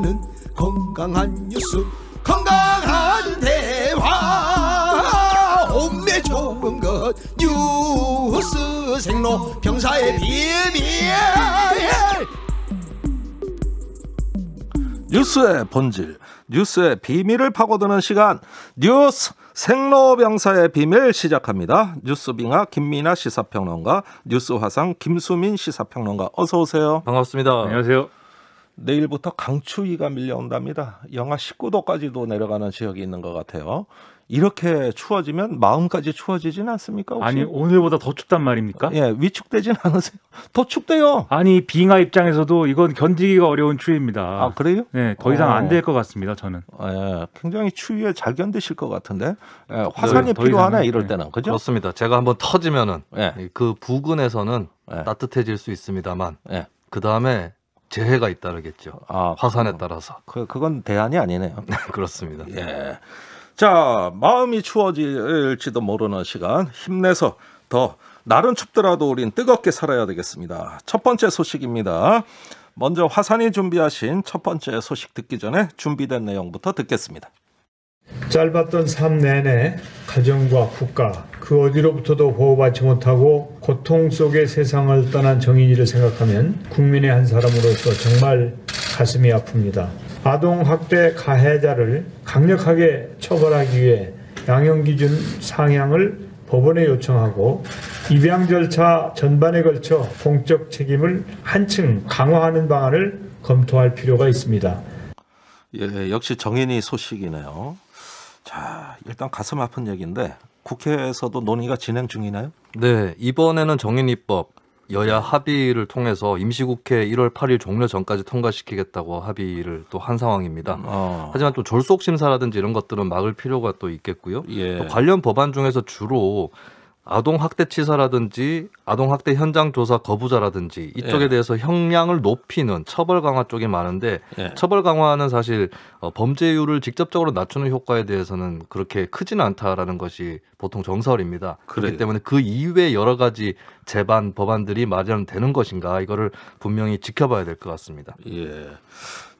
하는 건강한 뉴스 건강한 대화 몸에 좋은 것 뉴스 생로 병사의 비밀 뉴스의 본질 뉴스의 비밀을 파고드는 시간 뉴스 생로병사의 비밀 시작합니다. 뉴스빙하 김민아 시사평론가, 뉴스화상 김수민 시사평론가 어서 오세요. 반갑습니다. 안녕하세요. 내일부터 강추위가 밀려온답니다. 영하 19도까지도 내려가는 지역이 있는 것 같아요. 이렇게 추워지면 마음까지 추워지진 않습니까? 혹시? 아니 오늘보다 더 춥단 말입니까? 예, 위축되진 않으세요? 더 춥대요. 아니 빙하 입장에서도 이건 견디기가 어려운 추위입니다. 아 그래요? 네, 더 이상 안 될것 어. 같습니다. 저는. 예, 굉장히 추위에 잘 견디실 것 같은데 예, 화산이 필요하네 이럴 네. 때는 그죠? 그렇습니다. 제가 한번 터지면은 예. 그 부근에서는 예. 따뜻해질 수 있습니다만 예. 그 다음에 재해가 잇따르겠죠 아, 화산에 따라서. 그 그건 대안이 아니네요. 네, 그렇습니다. 예. 자, 마음이 추워질지도 모르는 시간 힘내서 더 날은 춥더라도 우린 뜨겁게 살아야 되겠습니다. 첫 번째 소식입니다. 먼저 화산이 준비하신 첫 번째 소식 듣기 전에 준비된 내용부터 듣겠습니다. 짧았던 삶 내내 가정과 국가 그 어디로부터도 보호받지 못하고 고통 속에 세상을 떠난 정인이를 생각하면 국민의 한 사람으로서 정말 가슴이 아픕니다. 아동학대 가해자를 강력하게 처벌하기 위해 양형기준 상향을 법원에 요청하고 입양 절차 전반에 걸쳐 공적 책임을 한층 강화하는 방안을 검토할 필요가 있습니다. 예, 역시 정인이 소식이네요. 자, 일단 가슴 아픈 얘기인데 국회에서도 논의가 진행 중이나요? 네, 이번에는 정인입법 여야 합의를 통해서 임시국회 1월 8일 종료 전까지 통과시키겠다고 합의를 또 한 상황입니다. 어. 하지만 또 졸속 심사라든지 이런 것들은 막을 필요가 또 있겠고요. 예. 또 관련 법안 중에서 주로 아동학대 치사라든지 아동학대 현장 조사 거부자라든지 이쪽에 예. 대해서 형량을 높이는 처벌 강화 쪽이 많은데 예. 처벌 강화는 사실 어, 범죄율을 직접적으로 낮추는 효과에 대해서는 그렇게 크진 않다라는 것이 보통 정설입니다. 그래요. 그렇기 때문에 그 이외 여러 가지 재반 법안들이 마련되는 것인가 이거를 분명히 지켜봐야 될 것 같습니다. 예.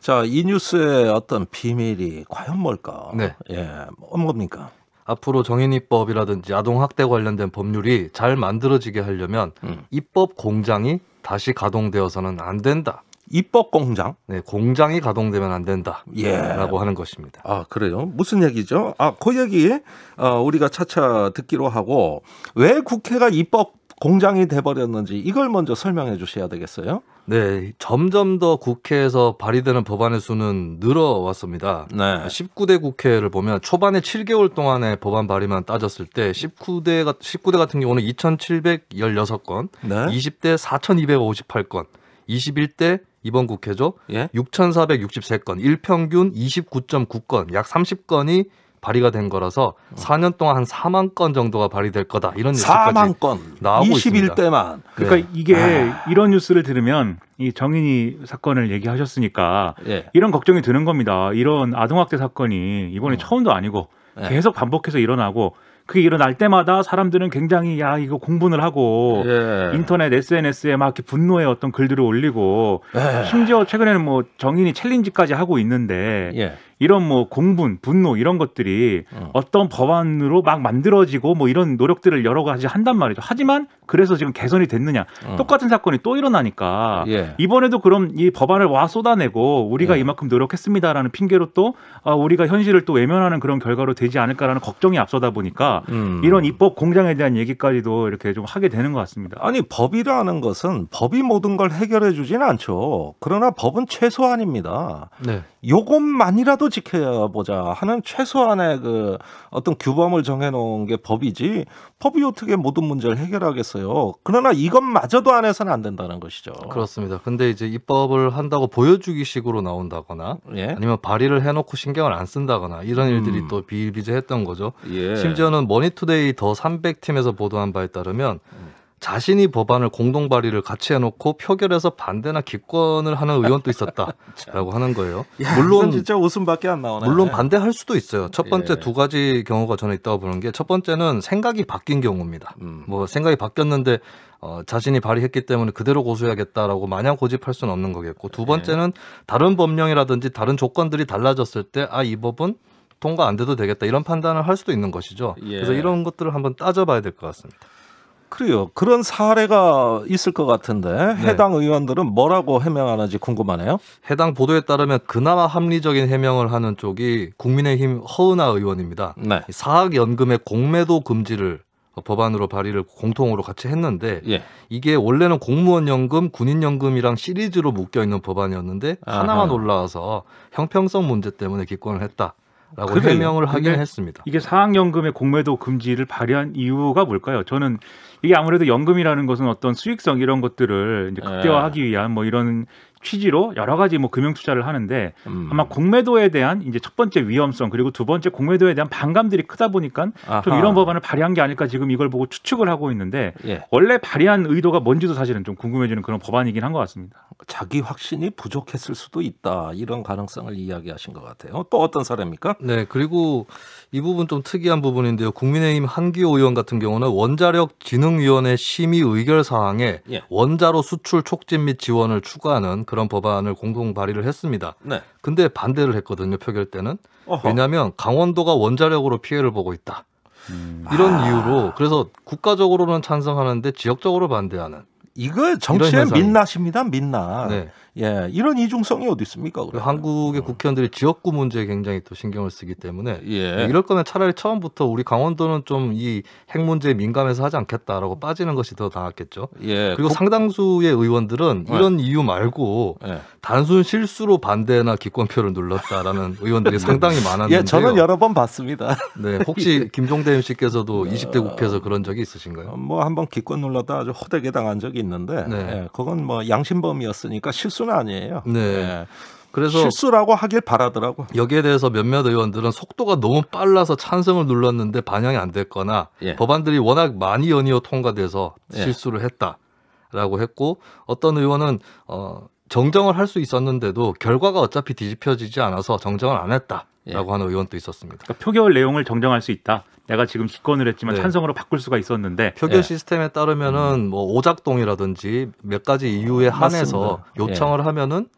자, 이 뉴스의 어떤 비밀이 과연 뭘까? 네. 예. 뭐 뭡니까? 앞으로 정인입법이라든지 아동학대 관련된 법률이 잘 만들어지게 하려면 음. 입법 공장이 다시 가동되어서는 안 된다. 입법 공장? 네, 공장이 가동되면 안 된다. 예. 라고 하는 것입니다. 아, 그래요? 무슨 얘기죠? 아, 그 얘기 어, 우리가 차차 듣기로 하고 왜 국회가 입법 공장이 돼버렸는지 이걸 먼저 설명해 주셔야 되겠어요? 네, 점점 더 국회에서 발의되는 법안의 수는 늘어왔습니다. 네. 19대 국회를 보면 초반에 7개월 동안의 법안 발의만 따졌을 때 19대 19대 같은 경우는 2,716건, 네. 20대 4,258건, 21대 이번 국회죠. 예? 6,463건, 1평균 29.9건, 약 30건이 발의가 된 거라서 4년 어. 동안 한 4만 건 정도가 발의될 거다 이런 뉴스까지 4만 건 나오고 21대만 그러니까 네. 이게 아. 이런 뉴스를 들으면 이 정인이 사건을 얘기하셨으니까 네. 이런 걱정이 드는 겁니다. 이런 아동학대 사건이 이번에 어. 처음도 아니고 예. 계속 반복해서 일어나고 그게 일어날 때마다 사람들은 굉장히 야 이거 공분을 하고 예. 인터넷 SNS에 막 이렇게 분노의 어떤 글들을 올리고 예. 심지어 최근에는 뭐 정인이 챌린지까지 하고 있는데 예. 이런 뭐 공분, 분노 이런 것들이 어. 떤 법안으로 막 만들어지고 뭐 이런 노력들을 여러 가지 한단 말이죠. 하지만 그래서 지금 개선이 됐느냐? 어. 똑같은 사건이 또 일어나니까 예. 이번에도 그럼 이 법안을 와 쏟아내고 우리가 예. 이만큼 노력했습니다라는 핑계로 또 아, 우리가 현실을 또 외면하는 그런 결과로 되지 않을까라는 걱정이 앞서다 보니까 음. 이런 입법 공장에 대한 얘기까지도 이렇게 좀 하게 되는 것 같습니다. 아니 법이라는 것은 법이 모든 걸 해결해 주지는 않죠. 그러나 법은 최소한입니다. 네. 요것만이라도 지켜보자 하는 최소한의 그 어떤 규범을 정해놓은 게 법이지 법이 어떻게 모든 문제를 해결하겠어요. 그러나 이것마저도 안 해서는 안 된다는 것이죠. 그렇습니다. 근데 이제 입법을 한다고 보여주기식으로 나온다거나 예? 아니면 발의를 해놓고 신경을 안 쓴다거나 이런 음. 일들이 음. 또 비일비재했던 거죠. 예. 심지어는 머니투데이 더 300팀에서 보도한 바에 따르면 음. 자신이 법안을 공동 발의를 같이 해놓고 표결에서 반대나 기권을 하는 의원도 있었다라고 하는 거예요. 야, 물론 진짜 웃음밖에 안 나오네. 물론 반대할 수도 있어요. 첫 예. 번째 예. 두 가지 경우가 저는 있다고 보는 게 첫 번째는 생각이 바뀐 경우입니다. 음. 뭐 생각이 바뀌었는데 어, 자신이 발의했기 때문에 그대로 고수해야겠다라고 마냥 고집할 수는 없는 거겠고 두 예. 번째는 다른 법령이라든지 다른 조건들이 달라졌을 때 아 이 법은 통과 안 돼도 되겠다 이런 판단을 할 수도 있는 것이죠. 예. 그래서 이런 것들을 한번 따져봐야 될 것 같습니다. 그래요. 그런 사례가 있을 것 같은데 네. 해당 의원들은 뭐라고 해명하는지 궁금하네요. 해당 보도에 따르면 그나마 합리적인 해명을 하는 쪽이 국민의힘 허은하 의원입니다. 네. 사학연금의 공매도 금지를 법안으로 발의를 공통으로 같이 했는데 예. 이게 원래는 공무원 연금, 군인 연금이랑 시리즈로 묶여 있는 법안이었는데 하나만 올라와서 형평성 문제 때문에 기권을 했다. 라고 그래 해명을 하긴 했습니다. 이게 사학연금의 공매도 금지를 발의한 이유가 뭘까요? 저는 이게 아무래도 연금이라는 것은 어떤 수익성 이런 것들을 이제 극대화하기 네. 위한 뭐 이런 취지로 여러 가지 뭐 금융 투자를 하는데 음. 아마 공매도에 대한 이제 첫 번째 위험성 그리고 두 번째 공매도에 대한 반감들이 크다 보니까 좀 이런 법안을 발의한 게 아닐까 지금 이걸 보고 추측을 하고 있는데 예. 원래 발의한 의도가 뭔지도 사실은 좀 궁금해지는 그런 법안이긴 한 것 같습니다. 자기 확신이 부족했을 수도 있다 이런 가능성을 이야기하신 것 같아요. 또 어떤 사례입니까? 네 그리고 이 부분 좀 특이한 부분인데요. 국민의힘 한기호 의원 같은 경우는 원자력 진흥위원회 심의 의결 사항에 예. 원자로 수출 촉진 및 지원을 추가하는 그런 법안을 공동 발의를 했습니다. 네. 근데 반대를 했거든요. 표결 때는. 어허. 왜냐하면 강원도가 원자력으로 피해를 보고 있다. 음. 이런 아. 이유로 그래서 국가적으로는 찬성하는데 지역적으로 반대하는. 이거 정치의 민낯입니다. 민낯. 네. 예, 이런 이중성이 어디 있습니까? 한국의 음. 국회의원들이 지역구 문제에 굉장히 또 신경을 쓰기 때문에 예. 네, 이럴 거면 차라리 처음부터 우리 강원도는 좀 이 핵 문제에 민감해서 하지 않겠다라고 음. 빠지는 것이 더 나았겠죠. 예. 그리고 국... 상당수의 의원들은 예. 이런 이유 말고 예. 단순 실수로 반대나 기권표를 눌렀다라는 의원들이 네. 상당히 많았는데 예, 저는 여러 번 봤습니다. 네, 혹시 김종대 MC께서도 20대 국회에서 그런 적이 있으신가요? 뭐 한번 기권 눌렀다 아주 허대게 당한 적이 있는데 네. 예, 그건 뭐 양심범이었으니까 실수 실수는 아니에요. 네. 네. 그래서 실수라고 하길 바라더라고. 여기에 대해서 몇몇 의원들은 속도가 너무 빨라서 찬성을 눌렀는데 반영이 안 됐거나 예. 법안들이 워낙 많이 연이어 통과돼서 예. 실수를 했다라고 했고 어떤 의원은 어 정정을 할 수 있었는데도 결과가 어차피 뒤집혀지지 않아서 정정을 안 했다라고 예. 하는 의원도 있었습니다. 그러니까 표결 내용을 정정할 수 있다. 내가 지금 기권을 했지만 네. 찬성으로 바꿀 수가 있었는데 표결 예. 시스템에 따르면은 음. 뭐 오작동이라든지 몇 가지 이유에 어, 한해서 맞습니다. 예. 요청을 예. 하면은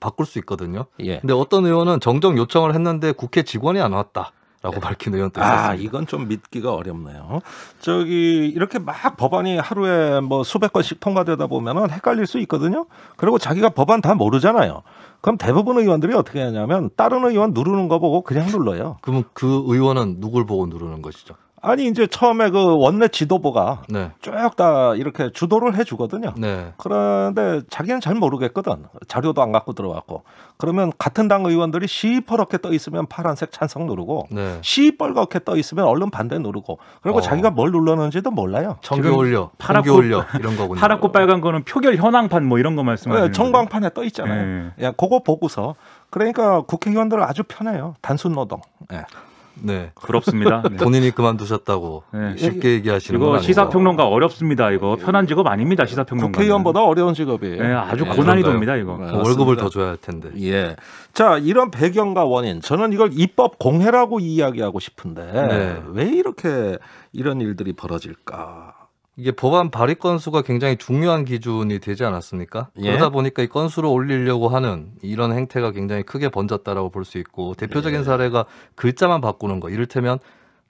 바꿀 수 있거든요. 예. 근데 어떤 의원은 정정 요청을 했는데 국회 직원이 안 왔다. 라고 네. 밝힌 의원도 아, 있었습니다. 아, 이건 좀 믿기가 어렵네요. 저기 이렇게 막 법안이 하루에 뭐 수백 건씩 통과되다 보면은 헷갈릴 수 있거든요. 그리고 자기가 법안 다 모르잖아요. 그럼 대부분 의원들이 어떻게 하냐면 다른 의원 누르는 거 보고 그냥 눌러요. 그러면 그 의원은 누굴 보고 누르는 것이죠? 아니 이제 처음에 그 원내 지도부가 네. 쭉다 이렇게 주도를 해주거든요. 네. 그런데 자기는 잘 모르겠거든. 자료도 안 갖고 들어왔고 그러면 같은 당 의원들이 시퍼렇게 떠 있으면 파란색 찬성 누르고 네. 시뻘겋게 떠 있으면 얼른 반대 누르고 그리고 어. 자기가 뭘 눌렀는지도 몰라요. 정기 올려, 파랗고 올려 이런 거군요. 파랗고 빨간 거는 표결 현황판 뭐 이런 거 말씀하시는 네, 정광판에 떠 있잖아요. 야 네. 예, 그거 보고서 그러니까 국회의원들은 아주 편해요. 단순 노동. 예. 네. 부럽습니다. 네. 본인이 그만두셨다고 네. 쉽게 얘기하시는 거 이거 시사평론가 어렵습니다. 이거 네. 편한 직업 아닙니다. 시사평론가. 국회의원보다 어려운 직업이에요. 네, 아주 네. 고난이도입니다. 이거. 네, 월급을 더 줘야 할 텐데. 예. 자, 이런 배경과 원인. 저는 이걸 입법 공해라고 이야기하고 싶은데 네. 왜 이렇게 이런 일들이 벌어질까? 이게 법안 발의 건수가 굉장히 중요한 기준이 되지 않았습니까? 예. 그러다 보니까 이 건수를 올리려고 하는 이런 행태가 굉장히 크게 번졌다라고 볼 수 있고 대표적인 예. 사례가 글자만 바꾸는 거 이를테면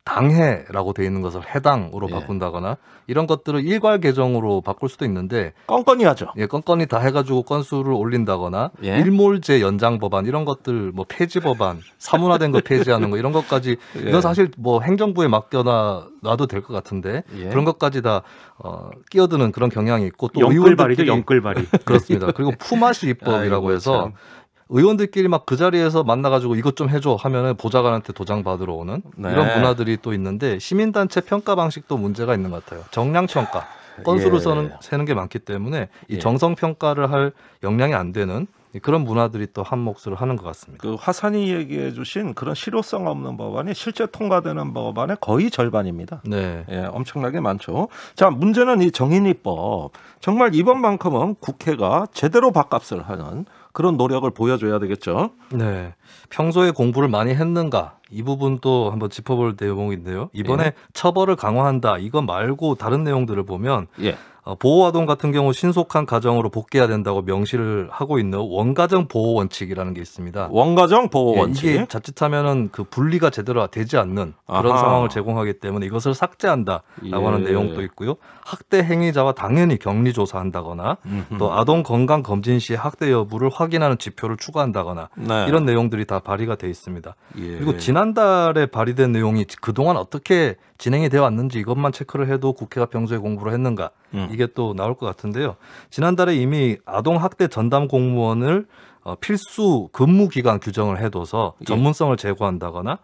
당해라고 돼 있는 것을 해당으로 예. 바꾼다거나 이런 것들을 일괄 계정으로 바꿀 수도 있는데 껌껌이 하죠. 예, 껌껌이 다 해가지고 건수를 올린다거나 예. 일몰제 연장 법안 이런 것들 뭐 폐지 법안 사문화된 거 폐지하는 거 이런 것까지 예. 이건 사실 뭐 행정부에 맡겨놔 놔도 될 것 같은데 예. 그런 것까지 다 어, 끼어드는 그런 경향이 있고 또 영끌발이죠 영끌발이 그렇습니다. 그리고 품앗이 입법이라고 해서 의원들끼리 막 그 자리에서 만나가지고 이것 좀 해줘 하면은 보좌관한테 도장 받으러 오는 네. 이런 문화들이 또 있는데 시민단체 평가 방식도 문제가 있는 것 같아요. 정량 평가 건수로 서는 예. 세는 게 많기 때문에 이 예. 정성 평가를 할 역량이 안 되는 그런 문화들이 또 한 몫을 하는 것 같습니다. 그 화산이 얘기해 주신 그런 실효성 없는 법안이 실제 통과되는 법안의 거의 절반입니다. 네. 예, 엄청나게 많죠. 자, 문제는 이정인입법 정말 이번만큼은 국회가 제대로 밥값을 하는 그런 노력을 보여줘야 되겠죠. 네. 평소에 공부를 많이 했는가 이 부분도 한번 짚어볼 내용인데요. 이번에 예. 처벌을 강화한다. 이거 말고 다른 내용들을 보면 예. 어, 보호아동 같은 경우 신속한 가정으로 복귀해야 된다고 명시를 하고 있는 원가정 보호 원칙이라는 게 있습니다. 원가정 보호 예, 원칙. 이게 자칫하면은 그 분리가 제대로 되지 않는 그런 아하. 상황을 제공하기 때문에 이것을 삭제한다라고 하는 예. 내용도 있고요. 학대 행위자와 당연히 격리 조사한다거나 음흠. 또 아동 건강 검진 시에 학대 여부를 확인하는 지표를 추가한다거나 네. 이런 내용들이 다 발의가 돼 있습니다. 예. 그리고 지난 지난달에 발의된 내용이 그동안 어떻게 진행이 되어 왔는지 이것만 체크를 해도 국회가 평소에 공부를 했는가 음. 이게 또 나올 것 같은데요. 지난달에 이미 아동 학대 전담 공무원을 어, 필수 근무 기간 규정을 해둬서 예. 전문성을 제고한다거나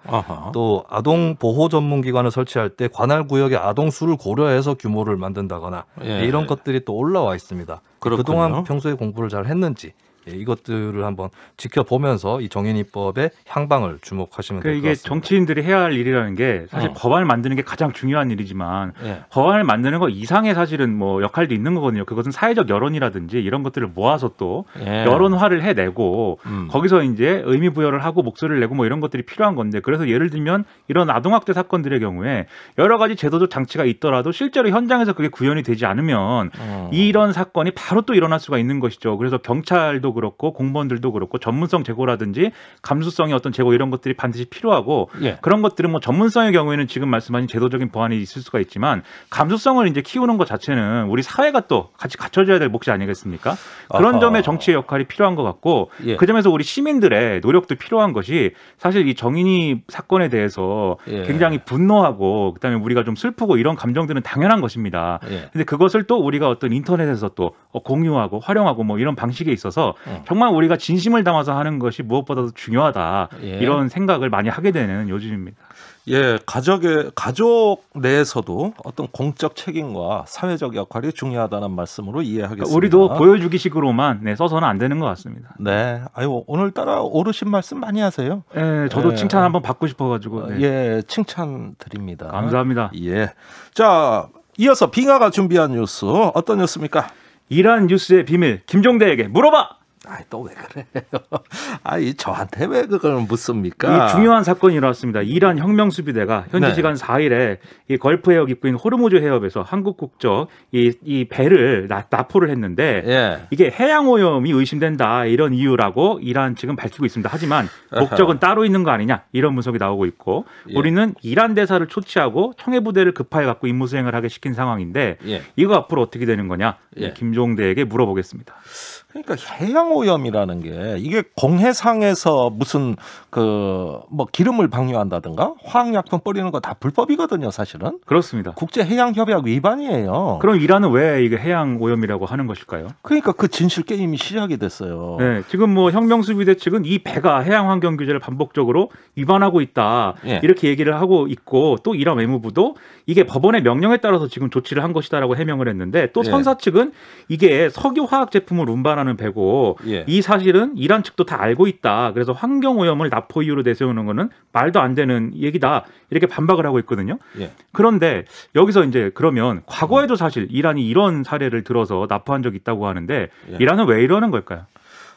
또 아동 보호 전문 기관을 설치할 때 관할 구역의 아동 수를 고려해서 규모를 만든다거나 예. 이런 것들이 또 올라와 있습니다. 그렇군요. 그동안 평소에 공부를 잘 했는지 예, 이것들을 한번 지켜보면서 이 정인이법의 향방을 주목하시면 그니 그러니까 될것 같습니다. 이게 정치인들이 해야 할 일이라는 게 사실 어. 법안을 만드는 게 가장 중요한 일이지만 예. 법안을 만드는 거 이상의 사실은 뭐 역할도 있는 거거든요. 그것은 사회적 여론이라든지 이런 것들을 모아서 또 예. 여론화를 해내고 음. 거기서 이제 의미 부여를 하고 목소리를 내고 뭐 이런 것들이 필요한 건데 그래서 예를 들면 이런 아동학대 사건들의 경우에 여러 가지 제도적 장치가 있더라도 실제로 현장에서 그게 구현이 되지 않으면 어. 이런 사건이 바로 또 일어날 수가 있는 것이죠. 그래서 경찰도 기자도 그렇고 공무원들도 그렇고 전문성 제고라든지 감수성의 어떤 제고 이런 것들이 반드시 필요하고 예. 그런 것들은 뭐 전문성의 경우에는 지금 말씀하신 제도적인 보완이 있을 수가 있지만 감수성을 이제 키우는 것 자체는 우리 사회가 또 같이 갖춰줘야 될 몫이 아니겠습니까? 그런 아하. 점에 정치의 역할이 필요한 것 같고 예. 그 점에서 우리 시민들의 노력도 필요한 것이 사실 이 정인이 사건에 대해서 예. 굉장히 분노하고 그다음에 우리가 좀 슬프고 이런 감정들은 당연한 것입니다. 그런데 예. 그것을 또 우리가 어떤 인터넷에서 또 공유하고 활용하고 뭐 이런 방식에 있어서 음. 정말 우리가 진심을 담아서 하는 것이 무엇보다도 중요하다 예. 이런 생각을 많이 하게 되는 요즘입니다. 예, 가족의 가족 내에서도 어떤 공적 책임과 사회적 역할이 중요하다는 말씀으로 이해하겠습니다. 그러니까 우리도 보여주기식으로만 네, 써서는 안 되는 것 같습니다. 네, 아유 오늘따라 오르신 말씀 많이 하세요. 예, 저도 예. 칭찬 한번 받고 싶어가지고. 네. 예, 칭찬 드립니다. 감사합니다. 예, 자 이어서 빙하가 준비한 뉴스 어떤 뉴스입니까? 이란 뉴스의 비밀 김종대에게 물어봐. 아이 또왜 그래요? 아 이 저한테 왜 그걸 묻습니까? 이 중요한 사건이 일어났습니다. 이란 혁명 수비대가 현지 네. 시간 4일에 이 걸프 해역 입구인 호르무즈 해협에서 한국 국적 이, 이 배를 나, 포를 했는데 예. 이게 해양 오염이 의심된다 이런 이유라고 이란 지금 밝히고 있습니다. 하지만 목적은 어허. 따로 있는 거 아니냐 이런 분석이 나오고 있고 예. 우리는 이란 대사를 초치하고 청해 부대를 급하게 갖고 임무 수행을 하게 시킨 상황인데 예. 이거 앞으로 어떻게 되는 거냐 예, 예. 김종대에게 물어보겠습니다. 그러니까 해양 오염이라는 게 이게 공해상에서 무슨 그 뭐 기름을 방류한다든가 화학약품 뿌리는 거 다 불법이거든요, 사실은. 그렇습니다. 국제 해양 협약 위반이에요. 그럼 이란은 왜 이게 해양 오염이라고 하는 것일까요? 그러니까 그 진실 게임이 시작이 됐어요. 네, 지금 뭐 혁명수비대 측은 이 배가 해양 환경 규제를 반복적으로 위반하고 있다 예. 이렇게 얘기를 하고 있고 또 이란 외무부도 이게 법원의 명령에 따라서 지금 조치를 한 것이다라고 해명을 했는데 또 예. 선사 측은 이게 석유 화학 제품을 운반하는 배고 예. 이 사실은 이란 측도 다 알고 있다. 그래서 환경 오염을 나포 이유로 내세우는 거는 말도 안 되는 얘기다. 이렇게 반박을 하고 있거든요. 예. 그런데 여기서 이제 그러면 과거에도 사실 이란이 이런 사례를 들어서 납포한 적이 있다고 하는데 예. 이란은 왜 이러는 걸까요?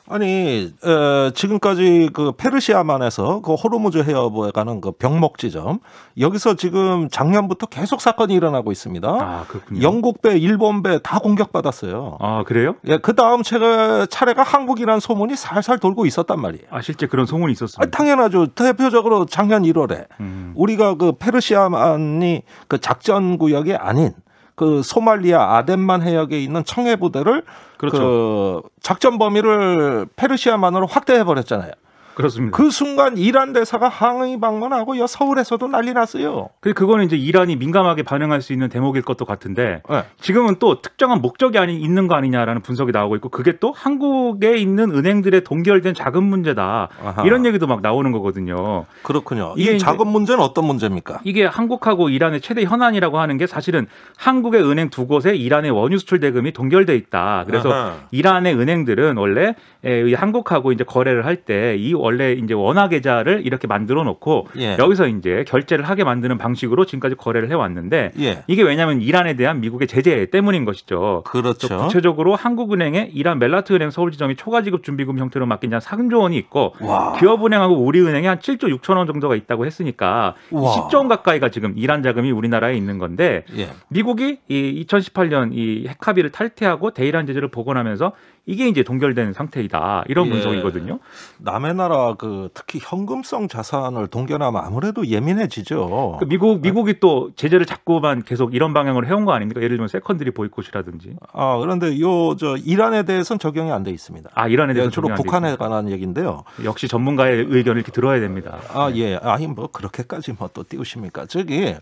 아니 에, 지금까지 그 페르시아만에서 그 호르무즈 해협에 가는 그 병목 지점 여기서 지금 작년부터 계속 사건이 일어나고 있습니다. 아 그렇군요. 영국 배, 일본 배 다 공격받았어요. 아 그래요? 예, 그 다음 차례, 차례가 한국이란 소문이 살살 돌고 있었단 말이에요. 아 실제 그런 소문이 있었어요? 아, 당연하죠. 대표적으로 작년 1월에 음. 우리가 그 페르시아만이 그 작전 구역이 아닌 그 소말리아 아덴만 해역에 있는 청해 부대를 그렇죠. 그 작전 범위를 페르시아만으로 확대해 버렸잖아요. 그렇습니다. 그 순간 이란 대사가 항의 방문하고 서울에서도 난리 났어요. 그, 그거는 이제 이란이 민감하게 반응할 수 있는 대목일 것도 같은데 네. 지금은 또 특정한 목적이 아닌 있는 거 아니냐라는 분석이 나오고 있고 그게 또 한국에 있는 은행들의 동결된 자금 문제다 아하. 이런 얘기도 막 나오는 거거든요. 그렇군요. 이게 자금 문제는 어떤 문제입니까? 이게 한국하고 이란의 최대 현안이라고 하는 게 사실은 한국의 은행 두 곳에 이란의 원유 수출 대금이 동결돼 있다. 그래서 아하. 이란의 은행들은 원래 예, 한국하고 이제 거래를 할 때 이 원래 이제 원화 계좌를 이렇게 만들어 놓고 예. 여기서 이제 결제를 하게 만드는 방식으로 지금까지 거래를 해 왔는데 예. 이게 왜냐하면 이란에 대한 미국의 제재 때문인 것이죠. 그렇죠. 구체적으로 한국은행의 이란 멜라트은행 서울지점이 초과지급 준비금 형태로 맡긴 한 3조 원이 있고 와. 기업은행하고 우리은행에 한 7조 6천 원 정도가 있다고 했으니까 와. 10조 원 가까이가 지금 이란 자금이 우리나라에 있는 건데 예. 미국이 이 2018년 이 핵합의를 탈퇴하고 대이란 제재를 복원하면서 이게 이제 동결된 상태이다 이런 예. 분석이거든요. 남의 나라 그 특히 현금성 자산을 동결하면 아무래도 예민해지죠. 그 미국 미국이 또 제재를 자꾸만 계속 이런 방향으로 해온 거 아닙니까? 예를 들면 세컨드리 보이콧이라든지. 아 그런데 요 저 이란에 대해서는 적용이 안 돼 있습니다. 아 이란에 대해서 예, 주로 북한에 있 관한 얘기인데요. 역시 전문가의 의견을 이렇게 들어야 됩니다. 아 네. 예, 아니 뭐 그렇게까지 뭐또 띄우십니까? 저기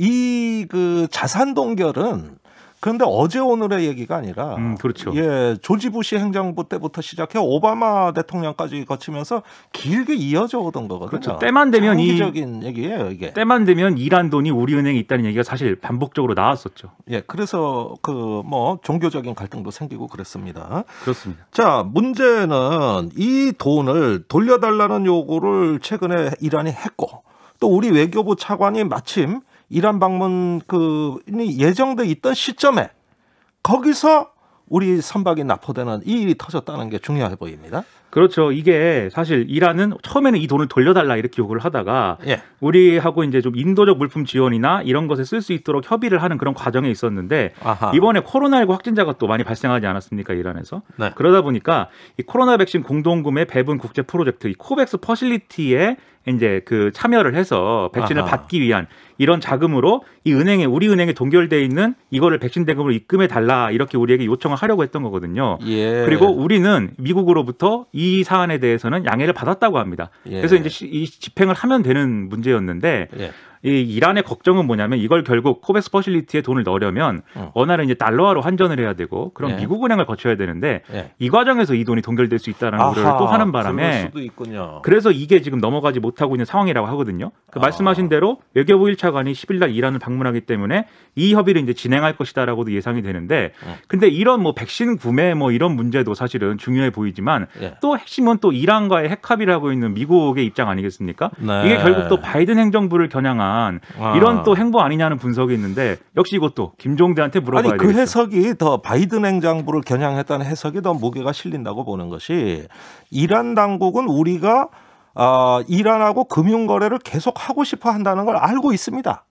이 그 자산 동결은 그런데 어제 오늘의 얘기가 아니라 음, 그렇죠. 예, 조지 부시 행정부 때부터 시작해 오바마 대통령까지 거치면서 길게 이어져 오던 거거든요. 그렇죠. 때만 되면 이적인 얘기예요, 이게. 때만 되면 이란 돈이 우리 은행에 있다는 얘기가 사실 반복적으로 나왔었죠. 예, 그래서 그 뭐 종교적인 갈등도 생기고 그랬습니다. 그렇습니다. 자, 문제는 이 돈을 돌려달라는 요구를 최근에 이란이 했고 또 우리 외교부 차관이 마침 이란 방문 그 예정돼 있던 시점에 거기서 우리 선박이 납포되는 이 일이 터졌다는 게 중요해 보입니다. 그렇죠. 이게 사실 이란은 처음에는 이 돈을 돌려달라 이렇게 요구를 하다가 예. 우리하고 이제 좀 인도적 물품 지원이나 이런 것에 쓸 수 있도록 협의를 하는 그런 과정에 있었는데 아하. 이번에 코로나19 확진자가 또 많이 발생하지 않았습니까 이란에서 네. 그러다 보니까 이 코로나 백신 공동구매 배분 국제 프로젝트 이 코백스 퍼실리티에 이제 그 참여를 해서 백신을 아하. 받기 위한 이런 자금으로 이 은행에 우리 은행에 동결돼 있는 이거를 백신 대금으로 입금해 달라 이렇게 우리에게 요청을 하려고 했던 거거든요. 예. 그리고 우리는 미국으로부터 이 사안에 대해서는 양해를 받았다고 합니다. 예. 그래서 이제 이 집행을 하면 되는 문제였는데 예. 이 이란의 걱정은 뭐냐면 이걸 결국 코베스 퍼실리티에 돈을 넣으려면 어. 원화를 이제 달러화로 환전을 해야 되고 그럼 예. 미국 은행을 거쳐야 되는데 예. 이 과정에서 이 돈이 동결될 수 있다라는 아하, 우려를 또 하는 바람에 그래서 이게 지금 넘어가지 못하고 있는 상황이라고 하거든요. 그 아. 말씀하신 대로 외교부 1차관이 10일 날 이란을 방문하기 때문에 이 협의를 이제 진행할 것이다라고도 예상이 되는데 어. 근데 이런 뭐 백신 구매 뭐 이런 문제도 사실은 중요해 보이지만 예. 또 핵심은 또 이란과의 핵합의를 하고 있는 미국의 입장 아니겠습니까? 네. 이게 결국 또 바이든 행정부를 겨냥한 했지 와. 이런 또 행보 아니냐는 분석이 있는데 역시 이것도 김종대한테 물어봐야 아니, 그 되겠죠. 해석이 더 바이든 행정부를 겨냥했다는 해석이 더 무게가 실린다고 보는 것이 이란 당국은 우리가 어, 이란하고 금융 거래를 계속 하고 싶어 한다는 걸 알고 있습니다.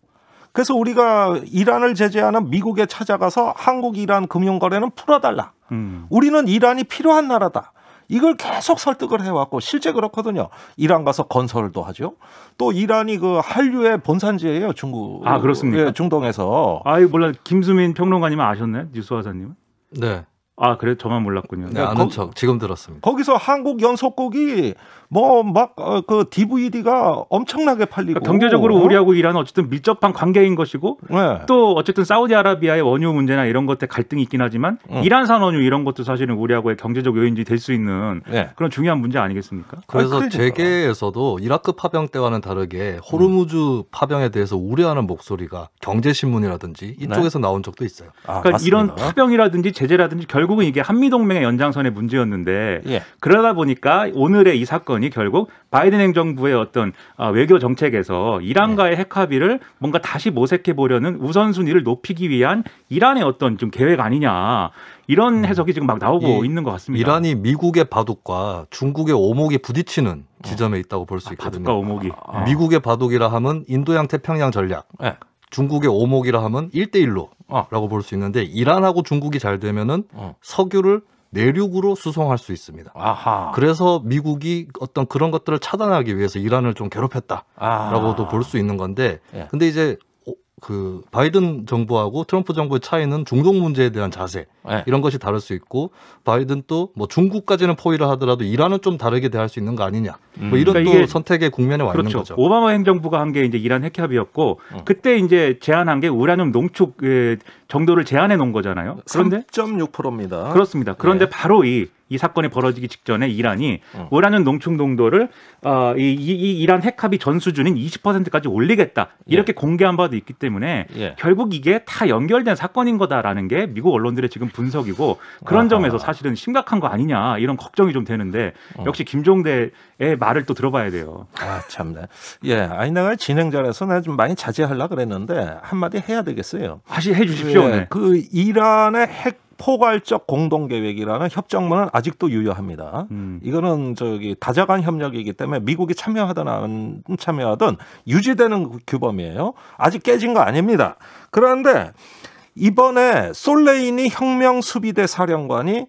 그래서 우리가 이란을 제재하는 미국에 찾아가서 한국 이란 금융 거래는 풀어달라. 음. 우리는 이란이 필요한 나라다. 이걸 계속 설득을 해왔고 실제 그렇거든요. 이란 가서 건설도 하죠. 또 이란이 그 한류의 본산지예요. 중국. 아 그렇습니까? 예, 중동에서. 아 이거 몰라. 김수민 평론가님은 아셨네. 뉴스화사님은. 네. 아 그래 저만 몰랐군요. 네, 아는 거, 척 지금 들었습니다. 거기서 한국 연속곡이 뭐막그 어, DVD가 엄청나게 팔리고 그러니까 경제적으로 어? 우리하고 이란은 어쨌든 밀접한 관계인 것이고 네. 또 어쨌든 사우디아라비아의 원유 문제나 이런 것들 갈등이 있긴 하지만 음. 이란산 원유 이런 것도 사실은 우리하고의 경제적 요인이 될 수 있는 네. 그런 중요한 문제 아니겠습니까? 그래서 아 재계에서도 이라크 파병 때와는 다르게 호르무즈 음. 파병에 대해서 우려하는 목소리가 경제신문이라든지 네. 이쪽에서 네. 나온 적도 있어요. 아, 그러니까 맞습니다. 이런 파병이라든지 제재라든지 결국은 이게 한미동맹의 연장선의 문제였는데 예. 그러다 보니까 오늘의 이 사건 워싱이 결국 바이든 행정부의 어떤 어, 외교 정책에서 이란과의 네. 핵 합의를 뭔가 다시 모색해 보려는 우선순위를 높이기 위한 이란의 어떤 좀 계획 아니냐 이런 음. 해석이 지금 막 나오고 이, 있는 것 같습니다. 이란이 미국의 바둑과 중국의 오목이 부딪히는 어. 지점에 있다고 볼수 아, 있거든요. 바둑과 오목이. 아, 어. 미국의 바둑이라 하면 인도양 태평양 전략. 네. 중국의 오목이라 하면 1대1로라고 어. 볼수 있는데 이란하고 중국이 잘 되면은 어. 석유를 내륙으로 수송할 수 있습니다. 아하. 그래서 미국이 어떤 그런 것들을 차단하기 위해서 이란을 좀 괴롭혔다라고도 아. 볼수 있는 건데, 예. 근데 이제 그 바이든 정부하고 트럼프 정부의 차이는 중동 문제에 대한 자세 네. 이런 것이 다를 수 있고 바이든 또 뭐 중국까지는 포위를 하더라도 이란은 좀 다르게 대할 수 있는 거 아니냐 뭐 음. 뭐 이런 그러니까 또 선택의 국면에 와 그렇죠. 있는 거죠. 오바마 행정부가 한 게 이제 이란 핵협의였고 어. 그때 이제 제안한 게 우라늄 농축 정도를 제한해 놓은 거잖아요. 그런데 3.6%입니다. 그렇습니다. 그런데 네. 바로 이이 사건이 벌어지기 직전에 이란이 어. 우라늄 농축 농도를 어, 이, 이, 이 이란 핵합의 전 수준인 20%까지 올리겠다 이렇게 예. 공개한 바도 있기 때문에 예. 결국 이게 다 연결된 사건인 거다라는 게 미국 언론들의 지금 분석이고 그런 아하. 점에서 사실은 심각한 거 아니냐 이런 걱정이 좀 되는데 어. 역시 김종대의 말을 또 들어봐야 돼요. 아 참나. 예, 아이나가 진행자라서 내가 좀 많이 자제하려 그랬는데 한마디 해야 되겠어요. 다시 해주십시오. 그, 예, 네. 그 이란의 핵 포괄적 공동계획이라는 협정문은 아직도 유효합니다. 음. 이거는 저기 다자간 협력이기 때문에 미국이 참여하든 안 참여하든 유지되는 규범이에요. 아직 깨진 거 아닙니다. 그런데 이번에 솔레인이 혁명 수비대 사령관이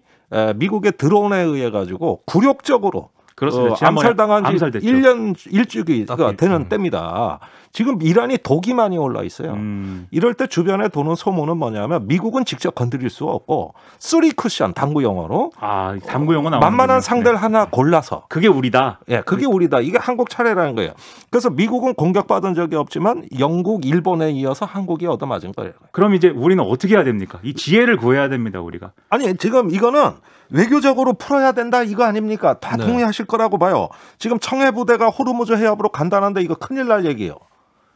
미국의 드론에 의해 가지고 굴욕적으로 그렇습니다. 어, 암살당한 지 암살됐죠. 1년 일주기가 아, 예. 되는 음. 때입니다. 지금 이란이 독이 많이 올라 있어요. 음. 이럴 때 주변에 도는 소문은 뭐냐면 미국은 직접 건드릴 수 없고 쓰리 쿠션 당구 영어로 아 당구 영어 나 만만한 상대를 네. 하나 골라서 그게 우리다. 예, 그게 우리다. 이게 한국 차례라는 거예요. 그래서 미국은 공격받은 적이 없지만 영국, 일본에 이어서 한국이 얻어맞은 거예요. 그럼 이제 우리는 어떻게 해야 됩니까? 이 지혜를 구해야 됩니다, 우리가. 아니 지금 이거는 외교적으로 풀어야 된다 이거 아닙니까? 다 네. 동의하실 거라고 봐요. 지금 청해부대가 호르무즈 해협으로 간다는데 이거 큰일 날 얘기예요.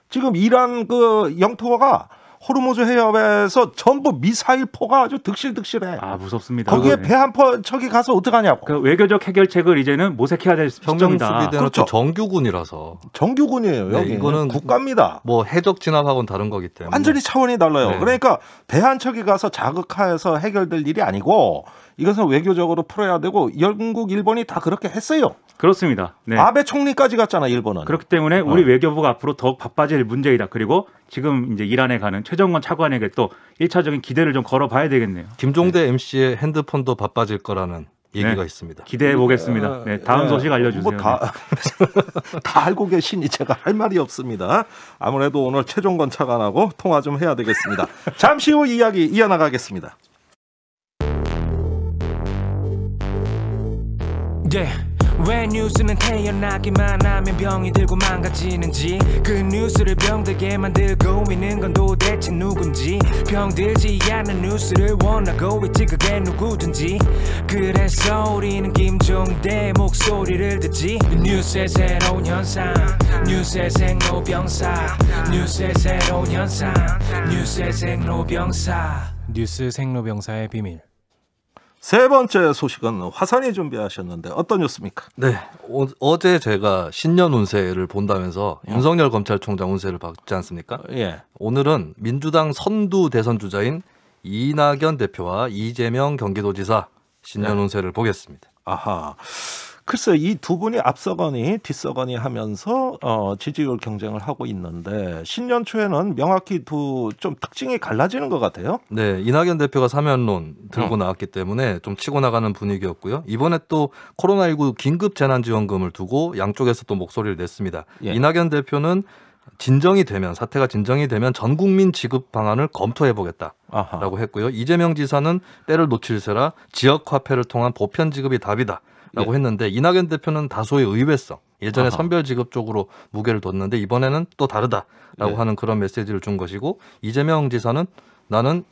지금 이란 그 영토가 호르무즈 해협에서 전부 미사일 포가 아주 득실득실해. 아 무섭습니다. 거기에 예. 배한 척이 가서 어떡하냐고. 그 외교적 해결책을 이제는 모색해야 될 시점이다. 그렇죠. 정규군이라서. 정규군이에요. 네, 이거는 국가입니다. 뭐 해적 진압하고는 다른 거기 때문에. 완전히 차원이 달라요. 네. 그러니까 배 한 척이 가서 자극하여서 해결될 일이 아니고 이것은 외교적으로 풀어야 되고 영국, 일본이 다 그렇게 했어요. 그렇습니다. 네. 아베 총리까지 갔잖아 일본은. 그렇기 때문에 우리 어. 외교부가 앞으로 더욱 바빠질 문제이다. 그리고 지금 이제 이란에 가는 최정권 차관에게 또 1차적인 기대를 좀 걸어봐야 되겠네요. 김종대 네. MC의 핸드폰도 바빠질 거라는 네. 얘기가 네. 있습니다. 기대해 보겠습니다. 아, 네, 다음 네. 소식 알려주세요. 뭐 다, 네. 다 알고 계시니 제가 할 말이 없습니다. 아무래도 오늘 최종권 차관하고 통화 좀 해야 되겠습니다. 잠시 후 이야기 이어나가겠습니다. 네. 왜 뉴스는 태어나기만 하면 병이 들고 망가지는지 그 뉴스를 병들게 만들고 있는 건 도대체 누군지 병들지 않는 뉴스를 원하고 있지 그게 누구든지 그래서 우리는 김종대 목소리를 듣지 뉴스의 새로운 현상 뉴스의 생로병사 뉴스의 새로운 현상 뉴스의 생로병사 뉴스 생로병사의 비밀 세 번째 소식은 화산이 준비하셨는데 어떤 뉴스입니까? 네. 어, 제 제가 신년 운세를 본다면서 어. 윤석열 검찰총장 운세를 받지 않습니까? 예. 오늘은 민주당 선두 대선 주자인 이낙연 대표와 이재명 경기도지사 신년 예. 운세를 보겠습니다. 아하. 글쎄 이 두 분이 앞서거니 뒤서거니 하면서 어, 지지율 경쟁을 하고 있는데 신년 초에는 명확히 두 좀 특징이 갈라지는 것 같아요. 네, 이낙연 대표가 사면론 들고 음. 나왔기 때문에 좀 치고 나가는 분위기였고요. 이번에 또 코로나19 긴급 재난지원금을 두고 양쪽에서 또 목소리를 냈습니다. 예. 이낙연 대표는 진정이 되면 사태가 진정이 되면 전 국민 지급 방안을 검토해 보겠다라고 했고요. 이재명 지사는 때를 놓칠세라 지역 화폐를 통한 보편 지급이 답이다. 라고 예. 했는데 이낙연 대표는 다소의 의외성 예전에 아하. 선별 지급 쪽으로 무게를 뒀는데 이번에는 또 다르다라고 예. 하는 그런 메시지를 준 것이고 이재명 지사는 나는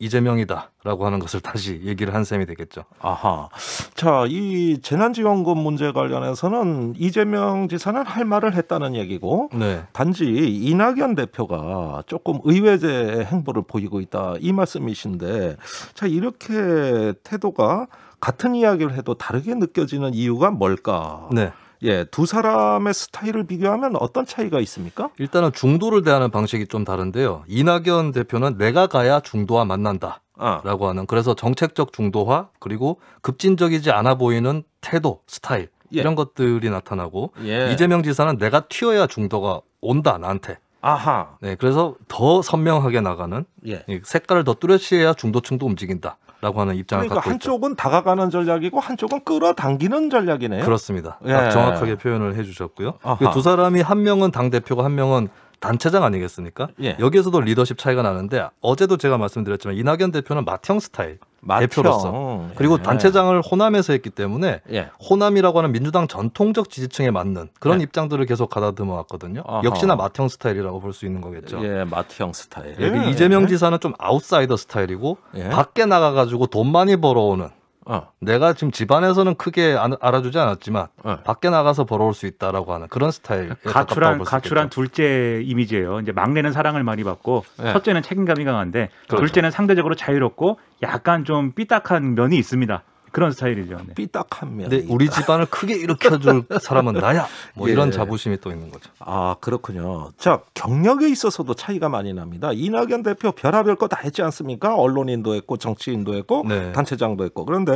이재명이다라고 하는 것을 다시 얘기를 한 셈이 되겠죠. 아하. 자, 이 재난지원금 문제 관련해서는 이재명 지사는 할 말을 했다는 얘기고, 네. 단지 이낙연 대표가 조금 의외의 행보를 보이고 있다 이 말씀이신데, 자 이렇게 태도가 같은 이야기를 해도 다르게 느껴지는 이유가 뭘까? 네. 예, 두 사람의 스타일을 비교하면 어떤 차이가 있습니까? 일단은 중도를 대하는 방식이 좀 다른데요. 이낙연 대표는 내가 가야 중도와 만난다. 아. 라고 하는 그래서 정책적 중도화 그리고 급진적이지 않아 보이는 태도, 스타일 예. 이런 것들이 나타나고 예. 이재명 지사는 내가 튀어야 중도가 온다 나한테. 아하. 네, 그래서 더 선명하게 나가는 예. 색깔을 더 뚜렷이 해야 중도층도 움직인다. 라고 하는 입장을 그러니까 갖고 한쪽은 있다. 다가가는 전략이고 한쪽은 끌어당기는 전략이네요. 그렇습니다. 예. 아, 정확하게 표현을 해주셨고요. 그 두 사람이 한 명은 당 대표고 한 명은 단체장 아니겠습니까? 예. 여기에서도 리더십 차이가 나는데 어제도 제가 말씀드렸지만 이낙연 대표는 맏형 스타일 맞죠. 대표로서 음, 그리고 예. 단체장을 호남에서 했기 때문에 예. 호남이라고 하는 민주당 전통적 지지층에 맞는 그런 예. 입장들을 계속 가다듬어 왔거든요. 아하. 역시나 마트형 스타일이라고 볼 수 있는 거겠죠. 예, 마트형 스타일. 예, 그 이재명 지사는 좀 아웃사이더 스타일이고 예. 밖에 나가가지고 돈 많이 벌어오는 어. 내가 지금 집안에서는 크게 알아주지 않았지만 어. 밖에 나가서 벌어올 수 있다라고 하는 그런 스타일. 가출한 가출한 둘째 이미지예요. 이제 막내는 사랑을 많이 받고 네. 첫째는 책임감이 강한데 그렇죠. 둘째는 상대적으로 자유롭고 약간 좀 삐딱한 면이 있습니다. 그런 스타일이죠. 네. 삐딱한 면. 네, 우리 집안을 크게 일으켜줄 사람은 나야. 뭐 예. 이런 자부심이 또 있는 거죠. 아 그렇군요. 자 경력에 있어서도 차이가 많이 납니다. 이낙연 대표 별하별 거 다 했지 않습니까? 언론인도 했고 정치인도 했고 네. 단체장도 했고 그런데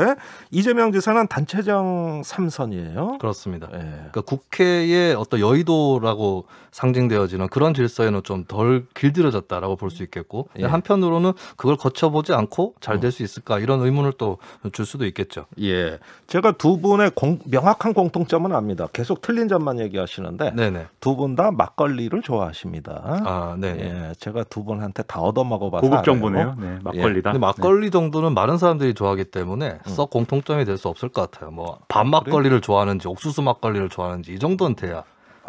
이재명 지사는 단체장 3선이에요. 그렇습니다. 예. 그러니까 국회의 어떤 여의도라고 상징되어지는 그런 질서에는 좀 덜 길들여졌다라고 볼 수 있겠고 예. 한편으로는 그걸 거쳐보지 않고 잘 될수 음. 있을까 이런 의문을 또 줄 수도 있겠. 있겠죠. 예. 제가 두 분의 공, 명확한 공통점은 압니다. 계속 틀린 점만 얘기하시는데 두 분 다 막걸리를 좋아하십니다. 아, 네. 예. 제가 두 분한테 다 얻어먹어 봐서 고급 정보네요. 네, 예. 막걸리다. 예. 근데 막걸리 네. 정도는 많은 사람들이 좋아하기 때문에 음. 썩 공통점이 될 수 없을 것 같아요. 뭐 밥 막걸리를 그래? 좋아하는지 옥수수 막걸리를 좋아하는지 이 정도는 돼야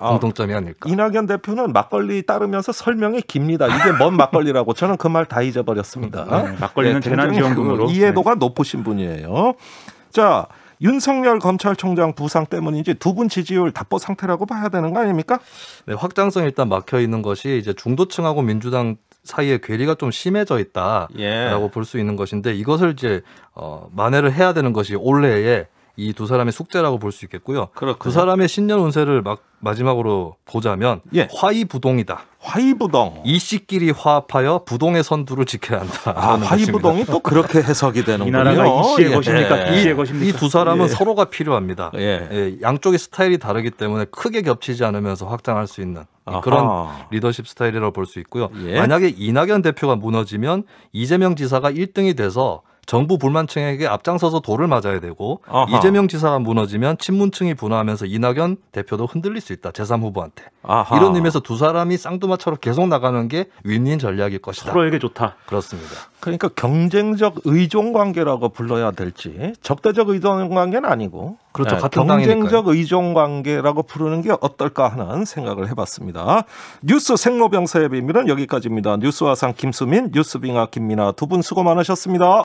아, 공통점이 아닐까. 이낙연 대표는 막걸리 따르면서 설명이 깁니다. 이게 뭔 막걸리라고 저는 그 말 다 잊어버렸습니다. 네, 네 막걸리는 네, 재난지원금으로 이해도가 네. 높으신 분이에요. 자. 윤석열 검찰총장 부상 때문인지 두 분 지지율 답보 상태라고 봐야 되는 거 아닙니까? 네, 확장성 일단 막혀 있는 것이 이제 중도층하고 민주당 사이에 괴리가 좀 심해져 있다라고 예. 볼수 있는 것인데 이것을 이제 어, 만회를 해야 되는 것이 올해의 이두 사람의 숙제라고 볼 수 있겠고요. 그렇군요. 두 사람의 신년 운세를 막 마지막으로 보자면 예. 화이부동이다. 화이부동. 이씨끼리 화합하여 부동의 선두를 지켜야 한다. 아, 화이부동이 또 그렇게 해석이 되는군요. 이 나라가 이씨의 예. 것입니까? 이씨의 것입니까? 이 두 사람은 예. 서로가 필요합니다. 예. 예. 양쪽의 스타일이 다르기 때문에 크게 겹치지 않으면서 확장할 수 있는 그런 아하. 리더십 스타일이라고 볼 수 있고요. 예. 만약에 이낙연 대표가 무너지면 이재명 지사가 1등이 돼서 정부 불만층에게 앞장서서 돌을 맞아야 되고 아하. 이재명 지사가 무너지면 친문층이 분화하면서 이낙연 대표도 흔들릴 수 있다. 제3후보한테. 아하. 이런 의미에서 두 사람이 쌍두마차로 계속 나가는 게 윈윈 전략일 것이다. 서로에게 좋다. 그렇습니다. 그러니까 경쟁적 의존 관계라고 불러야 될지 적대적 의존 관계는 아니고 그렇죠. 네, 같은 경쟁적 의존 관계라고 부르는 게 어떨까 하는 생각을 해봤습니다. 뉴스 생로병사의 비밀은 여기까지입니다. 뉴스화상 김수민, 뉴스빙하 김민아 두 분 수고 많으셨습니다.